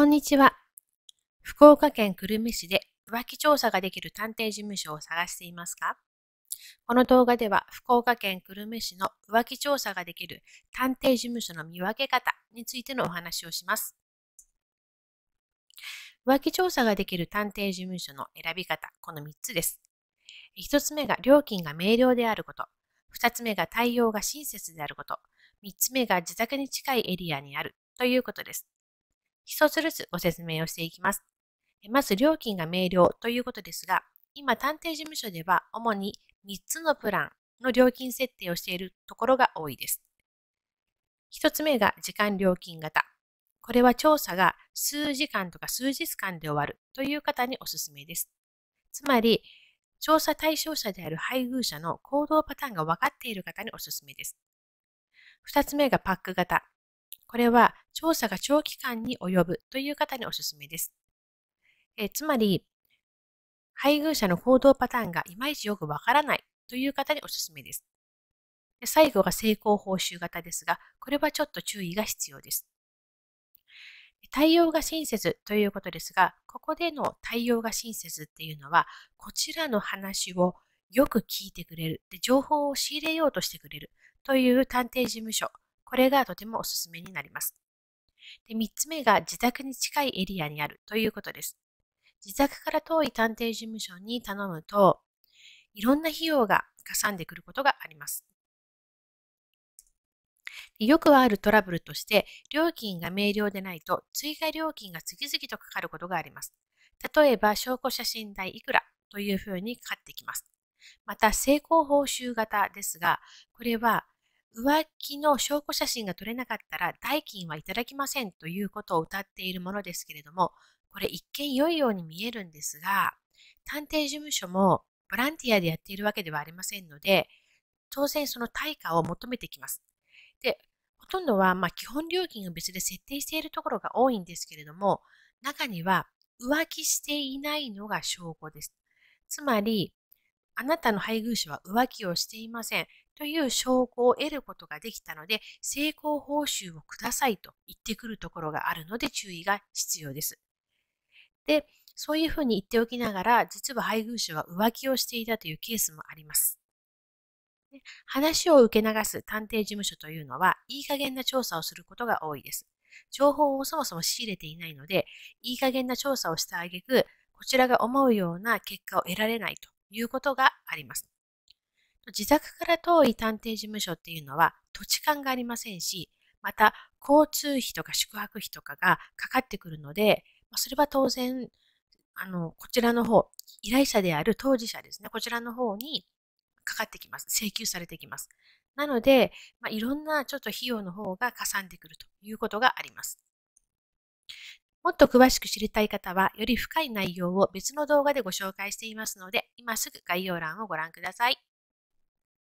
こんにちは。福岡県久留米市で浮気調査ができる探偵事務所を探していますかこの動画では福岡県久留米市の浮気調査ができる探偵事務所の見分け方についてのお話をします。浮気調査ができる探偵事務所の選び方、この3つです。1つ目が料金が明瞭であること。2つ目が対応が親切であること。3つ目が自宅に近いエリアにあるということです。一つずつご説明をしていきます。まず料金が明瞭ということですが、今探偵事務所では主に3つのプランの料金設定をしているところが多いです。1つ目が時間料金型。これは調査が数時間とか数日間で終わるという方におすすめです。つまり、調査対象者である配偶者の行動パターンが分かっている方におすすめです。2つ目がパック型。これは調査が長期間に及ぶという方におすすめです。えつまり、配偶者の行動パターンがいまいちよくわからないという方におすすめです。で最後が成功報酬型ですが、これはちょっと注意が必要です。対応が親切ということですが、ここでの対応が親切っていうのは、こちらの話をよく聞いてくれる、で情報を仕入れようとしてくれるという探偵事務所これがとてもおすすめになります。で3つ目が自宅に近いエリアにあるということです。自宅から遠い探偵事務所に頼むと、いろんな費用がかさんでくることがあります。よくあるトラブルとして、料金が明瞭でないと、追加料金が次々とかかることがあります。例えば、証拠写真代いくらというふうにかかってきます。また、成功報酬型ですが、これは浮気の証拠写真が撮れなかったら代金はいただきませんということを謳っているものですけれども、これ一見良いように見えるんですが、探偵事務所もボランティアでやっているわけではありませんので、当然その対価を求めてきます。で、ほとんどはま基本料金を別で設定しているところが多いんですけれども、中には浮気していないのが証拠です。つまり、あなたの配偶者は浮気をしていません。という証拠を得ることができたので、成功報酬をくださいと言ってくるところがあるので注意が必要です。で、そういうふうに言っておきながら、実は配偶者は浮気をしていたというケースもあります。話を受け流す探偵事務所というのは、いい加減な調査をすることが多いです。情報をそもそも仕入れていないので、いい加減な調査をしたげく、こちらが思うような結果を得られないということがあります。自宅から遠い探偵事務所っていうのは土地勘がありませんし、また交通費とか宿泊費とかがかかってくるので、それは当然、あの、こちらの方、依頼者である当事者ですね、こちらの方にかかってきます。請求されてきます。なので、まあ、いろんなちょっと費用の方がかさんでくるということがあります。もっと詳しく知りたい方は、より深い内容を別の動画でご紹介していますので、今すぐ概要欄をご覧ください。